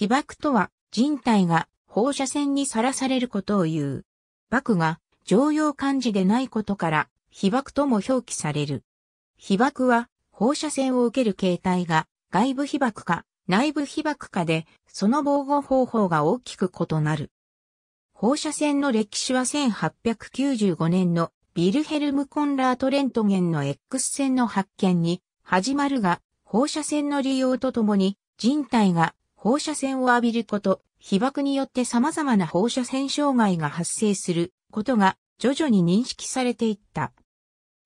被爆とは人体が放射線にさらされることを言う。爆が常用漢字でないことから被爆とも表記される。被爆は放射線を受ける形態が外部被爆か内部被爆かでその防護方法が大きく異なる。放射線の歴史は1895年のビルヘルム・コンラート・レントゲンの X 線の発見に始まるが、放射線の利用とともに人体が放射線を浴びること、被爆によって様々な放射線障害が発生することが徐々に認識されていった。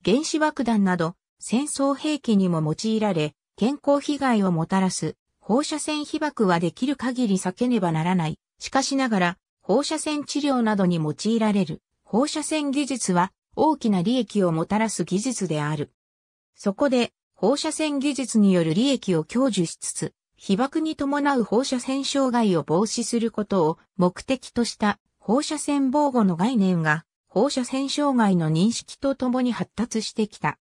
原子爆弾など戦争兵器にも用いられ、健康被害をもたらす放射線被爆はできる限り避けねばならない。しかしながら放射線治療などに用いられる放射線技術は大きな利益をもたらす技術である。そこで放射線技術による利益を享受しつつ、被爆に伴う放射線障害を防止することを目的とした放射線防護の概念が放射線障害の認識とともに発達してきた。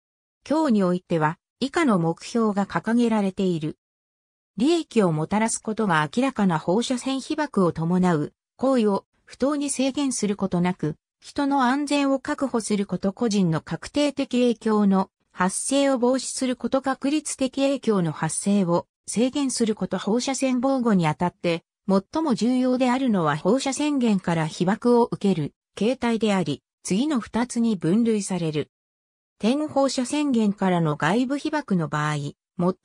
今日においては以下の目標が掲げられている。利益をもたらすことが明らかな放射線被爆を伴う行為を不当に制限することなく、人の安全を確保すること個人の確定的影響の発生を防止すること確率的影響の発生を制限すること放射線防護にあたって、最も重要であるのは放射線源から被爆を受ける形態であり、次の二つに分類される。天放射線源からの外部被爆の場合、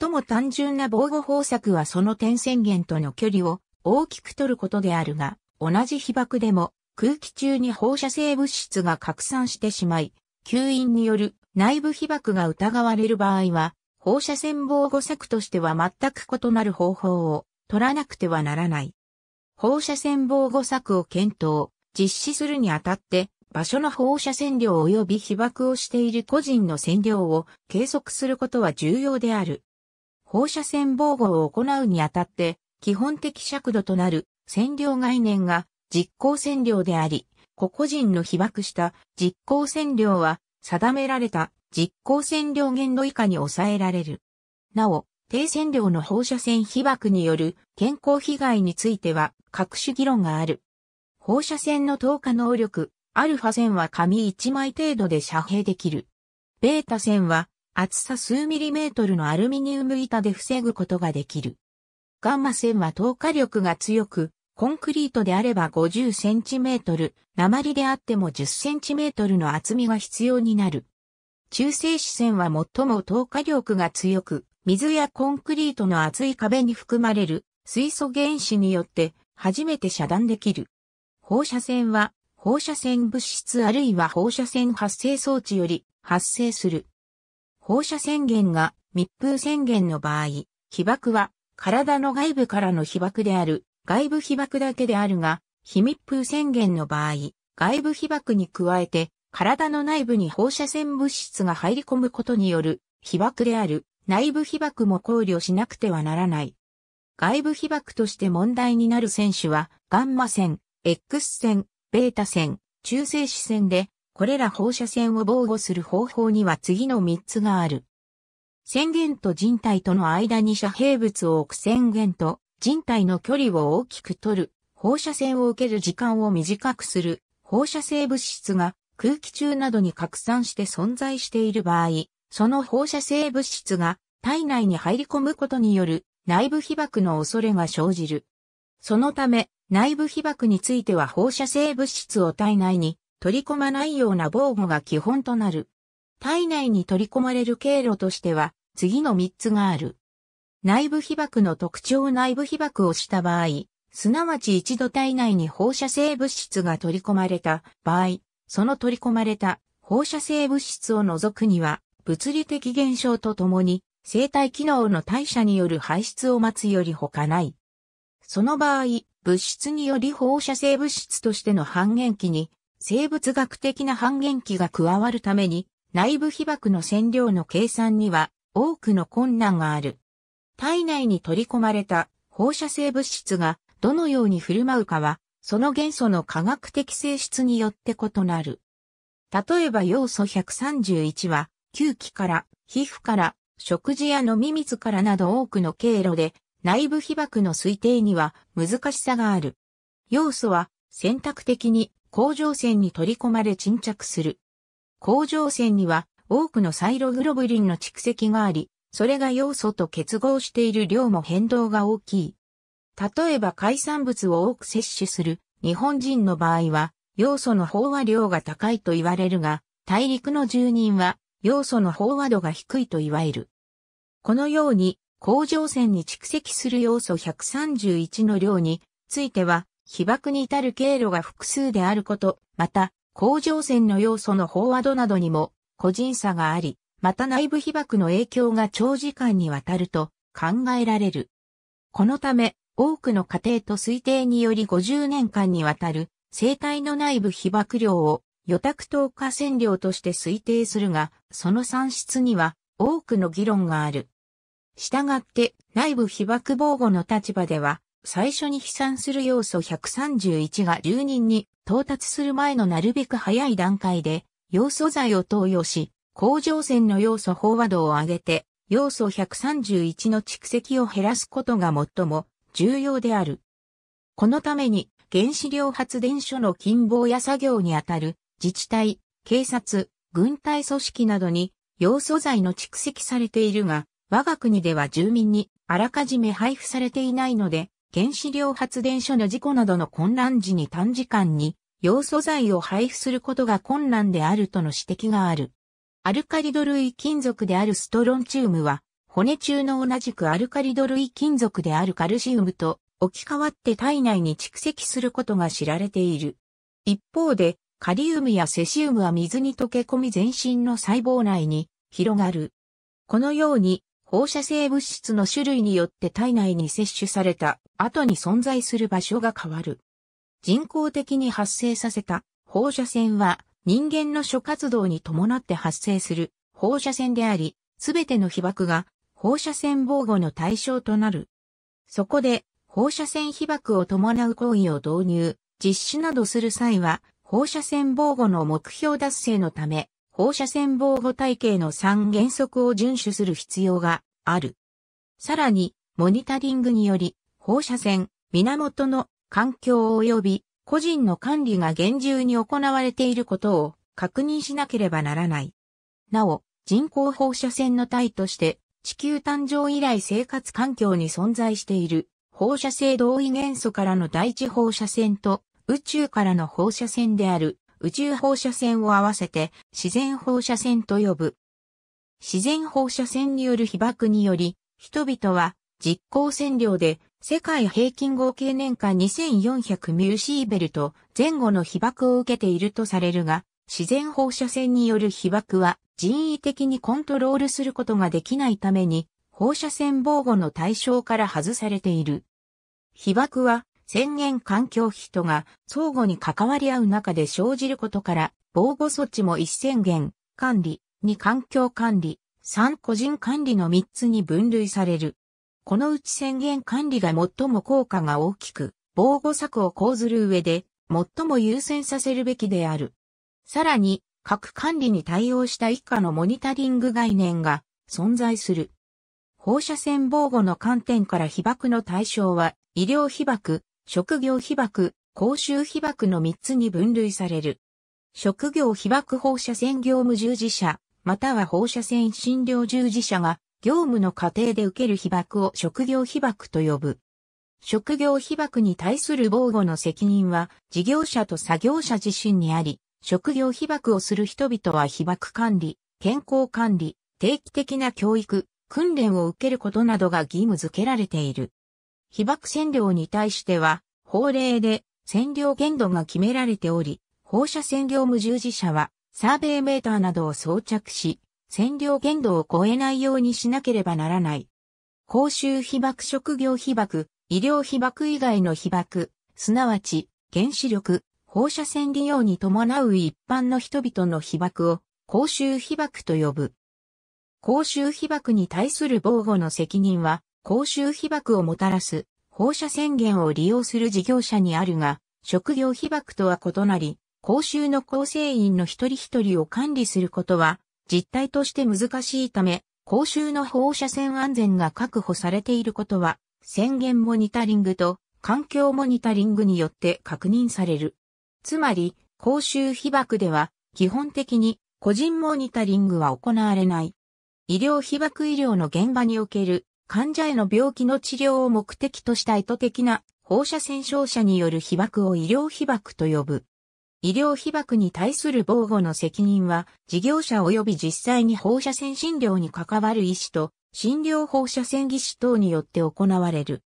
最も単純な防護方策はその点線源との距離を大きく取ることであるが、同じ被爆でも空気中に放射性物質が拡散してしまい、吸引による内部被爆が疑われる場合は、放射線防護策としては全く異なる方法を取らなくてはならない。放射線防護策を検討、実施するにあたって、場所の放射線量及び被爆をしている個人の線量を計測することは重要である。放射線防護を行うにあたって、基本的尺度となる線量概念が実行線量であり、個々人の被爆した実行線量は定められた実行線量限度以下に抑えられる。なお、低線量の放射線被曝による健康被害については各種議論がある。放射線の透過能力、アルファ線は紙1枚程度で遮蔽できる。ベータ線は厚さ数ミリメートルのアルミニウム板で防ぐことができる。ガンマ線は透過力が強く、コンクリートであれば50センチメートル、鉛であっても10センチメートルの厚みが必要になる。中性子線は最も透過力が強く、水やコンクリートの厚い壁に含まれる水素原子によって初めて遮断できる。放射線は放射線物質あるいは放射線発生装置より発生する。放射線源が密封線源の場合、被爆は体の外部からの被爆である、外部被爆だけであるが、非密封宣言の場合、外部被爆に加えて体の内部に放射線物質が入り込むことによる被爆である内部被爆も考慮しなくてはならない。外部被爆として問題になる選手は、ガンマ線、X 線、ベータ線、中性子線で、これら放射線を防護する方法には次の3つがある。宣言と人体との間に遮蔽物を置く宣言と人体の距離を大きく取る、放射線を受ける時間を短くする、放射性物質が空気中などに拡散して存在している場合、その放射性物質が体内に入り込むことによる内部被曝の恐れが生じる。そのため、内部被曝については放射性物質を体内に取り込まないような防護が基本となる。体内に取り込まれる経路としては、次の3つがある。内部被曝の特徴内部被曝をした場合、すなわち一度体内に放射性物質が取り込まれた場合、その取り込まれた放射性物質を除くには、物理的現象とともに、生体機能の代謝による排出を待つより他ない。その場合、物質により放射性物質としての半減期に、生物学的な半減期が加わるために、内部被爆の線量の計算には多くの困難がある。体内に取り込まれた放射性物質がどのように振る舞うかはその元素の化学的性質によって異なる。例えば要素131は、吸気から、皮膚から、食事や飲み水からなど多くの経路で、内部被曝の推定には難しさがある。要素は選択的に甲状腺に取り込まれ沈着する。甲状腺には多くのサイログロブリンの蓄積があり、それが要素と結合している量も変動が大きい。例えば海産物を多く摂取する日本人の場合は、要素の飽和量が高いと言われるが、大陸の住人は要素の飽和度が低いと言われる。このように、甲状腺に蓄積する要素131の量については、被爆に至る経路が複数であること、また、甲状腺の要素の飽和度などにも個人差があり、また内部被爆の影響が長時間にわたると考えられる。このため、多くの家庭と推定により50年間にわたる生体の内部被曝量を予託投下線量として推定するが、その算出には多くの議論がある。したがって内部被曝防護の立場では、最初に飛散する要素131が住人に到達する前のなるべく早い段階で、要素剤を投与し、甲状腺の要素飽和度を上げて、要素131の蓄積を減らすことが最も重要である。このために原子量発電所の近傍や作業にあたる自治体、警察、軍隊組織などに要素材の蓄積されているが、我が国では住民にあらかじめ配布されていないので、原子量発電所の事故などの混乱時に短時間に要素材を配布することが困難であるとの指摘がある。アルカリド類金属であるストロンチウムは骨中の同じくアルカリド類金属であるカルシウムと置き換わって体内に蓄積することが知られている。一方で、カリウムやセシウムは水に溶け込み全身の細胞内に広がる。このように、放射性物質の種類によって体内に摂取された後に存在する場所が変わる。人工的に発生させた放射線は人間の諸活動に伴って発生する放射線であり、すべての被爆が放射線防護の対象となる。そこで、放射線被爆を伴う行為を導入、実施などする際は、放射線防護の目標達成のため、放射線防護体系の3原則を遵守する必要がある。さらに、モニタリングにより、放射線、源の環境及び個人の管理が厳重に行われていることを確認しなければならない。なお、人工放射線の体として地球誕生以来生活環境に存在している放射性同位元素からの第一放射線と宇宙からの放射線である宇宙放射線を合わせて自然放射線と呼ぶ。自然放射線による被爆により、人々は実効線量で世界平均合計年間2400ミューシーベルト前後の被爆を受けているとされるが、自然放射線による被爆は人為的にコントロールすることができないために、放射線防護の対象から外されている。被爆は、宣言環境費とが相互に関わり合う中で生じることから、防護措置も一宣言、管理、二環境管理、三個人管理の三つに分類される。このうち宣言管理が最も効果が大きく、防護策を講ずる上で、最も優先させるべきである。さらに、各管理に対応した以下のモニタリング概念が存在する。放射線防護の観点から被爆の対象は、医療被爆、職業被爆、公衆被爆の3つに分類される。職業被爆放射線業務従事者、または放射線診療従事者が、業務の過程で受ける被爆を職業被爆と呼ぶ。職業被爆に対する防護の責任は、事業者と作業者自身にあり、職業被爆をする人々は被爆管理、健康管理、定期的な教育、訓練を受けることなどが義務付けられている。被爆占領に対しては、法令で占領限度が決められており、放射線業務従事者は、サーベイメーターなどを装着し、占領限度を超えないようにしなければならない。公衆被爆職業被爆、医療被爆以外の被爆、すなわち、原子力、放射線利用に伴う一般の人々の被爆を公衆被爆と呼ぶ。公衆被爆に対する防護の責任は公衆被爆をもたらす放射線源を利用する事業者にあるが、職業被爆とは異なり、公衆の構成員の一人一人を管理することは実態として難しいため、公衆の放射線安全が確保されていることは、宣言モニタリングと環境モニタリングによって確認される。つまり、公衆被爆では、基本的に個人モニタリングは行われない。医療被爆医療の現場における患者への病気の治療を目的とした意図的な放射線照射による被爆を医療被爆と呼ぶ。医療被爆に対する防護の責任は、事業者及び実際に放射線診療に関わる医師と、診療放射線技師等によって行われる。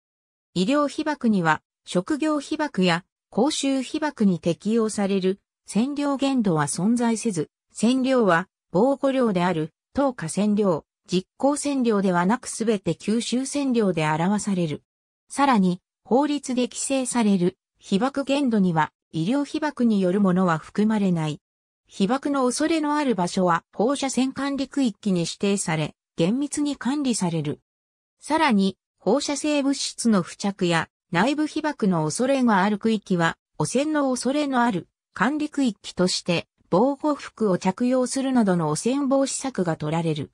医療被爆には、職業被爆や公衆被爆に適用される占領限度は存在せず、占領は防護領である、等価占領、実行占領ではなくすべて吸収占領で表される。さらに、法律で規制される被爆限度には医療被爆によるものは含まれない。被爆の恐れのある場所は放射線管理区域に指定され、厳密に管理される。さらに、放射性物質の付着や内部被爆の恐れがある区域は、汚染の恐れのある管理区域として、防護服を着用するなどの汚染防止策が取られる。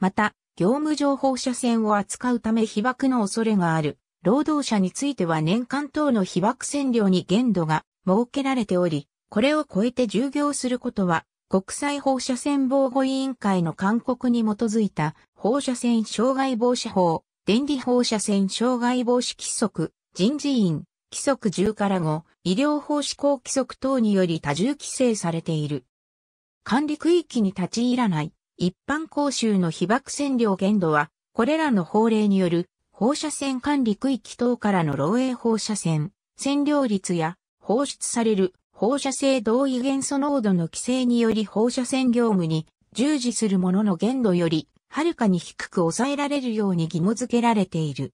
また、業務上放射線を扱うため被爆の恐れがある、労働者については年間等の被爆線量に限度が設けられており、これを超えて従業することは、国際放射線防護委員会の勧告に基づいた放射線障害防止法電離放射線障害防止規則、人事院、規則10から5、医療法施行規則等により多重規制されている。管理区域に立ち入らない、一般講習の被爆線量限度は、これらの法令による放射線管理区域等からの漏洩放射線、線量率や放出される放射性同位元素濃度の規制により放射線業務に従事するものの限度よりはるかに低く抑えられるように義務付けられている。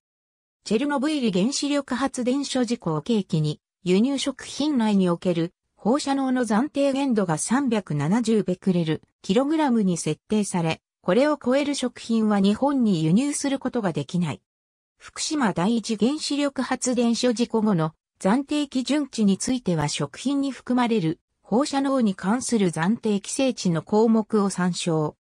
チェルノブイリ原子力発電所事故を契機に、輸入食品内における放射能の暫定限度が370ベクレル、キログラムに設定され、これを超える食品は日本に輸入することができない。福島第一原子力発電所事故後の暫定基準値については食品に含まれる放射能に関する暫定規制値の項目を参照。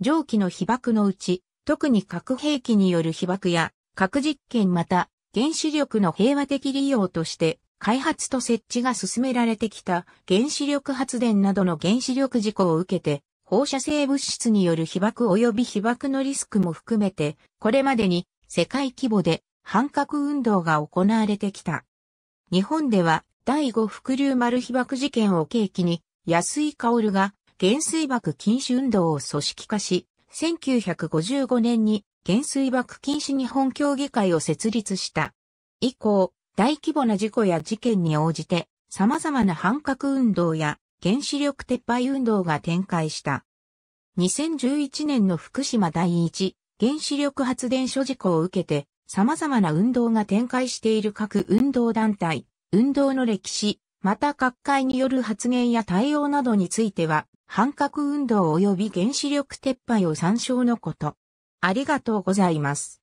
蒸気の被爆のうち、特に核兵器による被爆や核実験また原子力の平和的利用として開発と設置が進められてきた原子力発電などの原子力事故を受けて放射性物質による被爆及び被爆のリスクも含めてこれまでに世界規模で反核運動が行われてきた。日本では第5伏流丸被爆事件を契機に安井薫が減水爆禁止運動を組織化し、1955年に減水爆禁止日本協議会を設立した。以降、大規模な事故や事件に応じて、様々な反核運動や原子力撤廃運動が展開した。2011年の福島第一原子力発電所事故を受けて、様々な運動が展開している各運動団体、運動の歴史、また各界による発言や対応などについては、反核運動及び原子力撤廃を参照のこと。ありがとうございます。